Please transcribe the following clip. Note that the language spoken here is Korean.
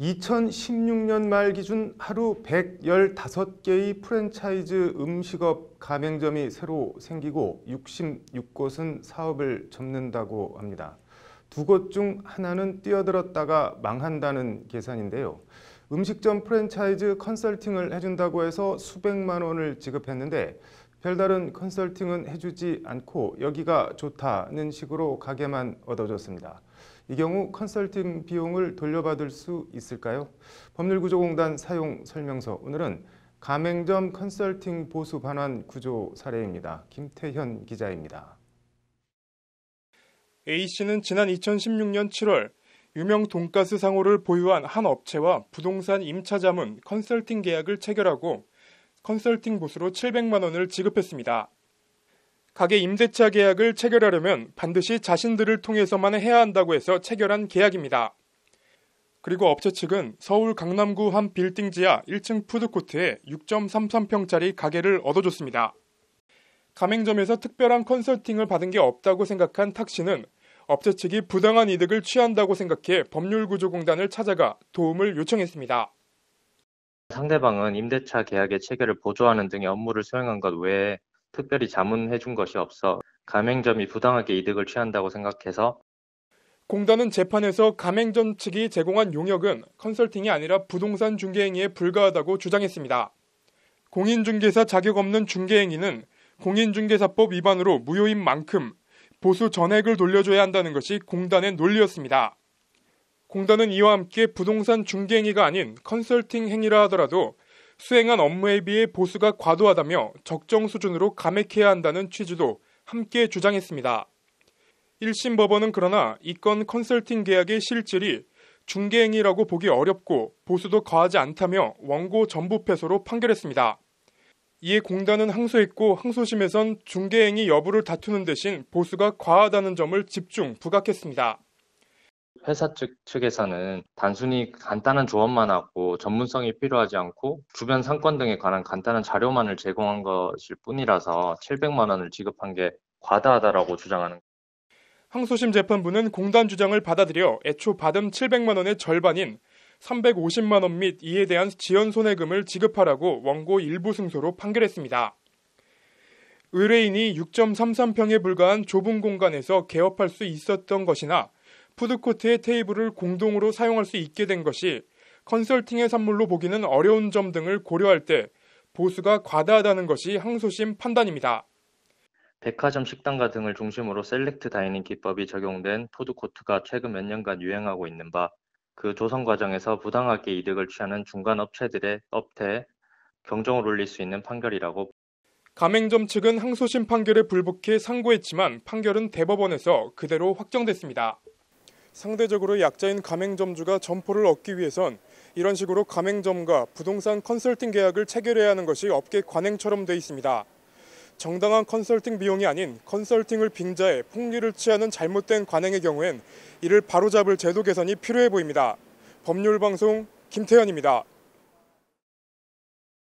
2016년 말 기준 하루 115개의 프랜차이즈 음식업 가맹점이 새로 생기고 66곳은 사업을 접는다고 합니다. 두 곳 중 하나는 뛰어들었다가 망한다는 계산인데요. 음식점 프랜차이즈 컨설팅을 해준다고 해서 수백만 원을 지급했는데 별다른 컨설팅은 해주지 않고 여기가 좋다는 식으로 가게만 얻어줬습니다. 이 경우 컨설팅 비용을 돌려받을 수 있을까요? 법률구조공단 사용 설명서 오늘은 가맹점 컨설팅 보수 반환 구조 사례입니다. 김태현 기자입니다. A씨는 지난 2016년 7월 유명 돈가스 상호를 보유한 한 업체와 부동산 임차 자문 컨설팅 계약을 체결하고 컨설팅 보수로 700만 원을 지급했습니다. 가게 임대차 계약을 체결하려면 반드시 자신들을 통해서만 해야 한다고 해서 체결한 계약입니다. 그리고 업체 측은 서울 강남구 한 빌딩 지하 1층 푸드코트에 6.33평짜리 가게를 얻어줬습니다. 가맹점에서 특별한 컨설팅을 받은 게 없다고 생각한 탁 씨는 업체 측이 부당한 이득을 취한다고 생각해 법률구조공단을 찾아가 도움을 요청했습니다. 상대방은 임대차 계약의 체계를 보조하는 등의 업무를 수행한 것 외에 특별히 자문해 준 것이 없어 가맹점이 부당하게 이득을 취한다고 생각해서 공단은 재판에서 가맹점 측이 제공한 용역은 컨설팅이 아니라 부동산 중개행위에 불과하다고 주장했습니다. 공인중개사 자격 없는 중개행위는 공인중개사법 위반으로 무효인 만큼 보수 전액을 돌려줘야 한다는 것이 공단의 논리였습니다. 공단은 이와 함께 부동산 중개 행위가 아닌 컨설팅 행위라 하더라도 수행한 업무에 비해 보수가 과도하다며 적정 수준으로 감액해야 한다는 취지도 함께 주장했습니다. 1심 법원은 그러나 이 건 컨설팅 계약의 실질이 중개행위라고 보기 어렵고 보수도 과하지 않다며 원고 전부 패소로 판결했습니다. 이에 공단은 항소했고 항소심에선 중개행위 여부를 다투는 대신 보수가 과하다는 점을 집중 부각했습니다. 회사 측, 측에서는 단순히 간단한 조언만 하고 전문성이 필요하지 않고 주변 상권 등에 관한 간단한 자료만을 제공한 것일 뿐이라서 700만 원을 지급한 게 과다하다라고 주장하는 항소심 재판부는 공단 주장을 받아들여 애초 받은 700만 원의 절반인 350만 원 및 이에 대한 지연 손해금을 지급하라고 원고 일부 승소로 판결했습니다. 의뢰인이 6.33평에 불과한 좁은 공간에서 개업할 수 있었던 것이나 푸드코트의 테이블을 공동으로 사용할 수 있게 된 것이 컨설팅의 선물로 보기는 어려운 점 등을 고려할 때 보수가 과다하다는 것이 항소심 판단입니다. 백화점 식당가 등을 중심으로 셀렉트 다이닝 기법이 적용된 푸드코트가 최근 몇 년간 유행하고 있는 바 그 조성 과정에서 부당하게 이득을 취하는 중간 업체들의 업태에 경종을 울릴 수 있는 판결이라고 가맹점 측은 항소심 판결에 불복해 상고했지만 판결은 대법원에서 그대로 확정됐습니다. 상대적으로 약자인 가맹점주가 점포를 얻기 위해선 이런 식으로 가맹점과 부동산 컨설팅 계약을 체결해야 하는 것이 업계 관행처럼 돼 있습니다. 정당한 컨설팅 비용이 아닌 컨설팅을 빙자해 폭리를 취하는 잘못된 관행의 경우엔 이를 바로잡을 제도 개선이 필요해 보입니다. 법률방송 김태현입니다.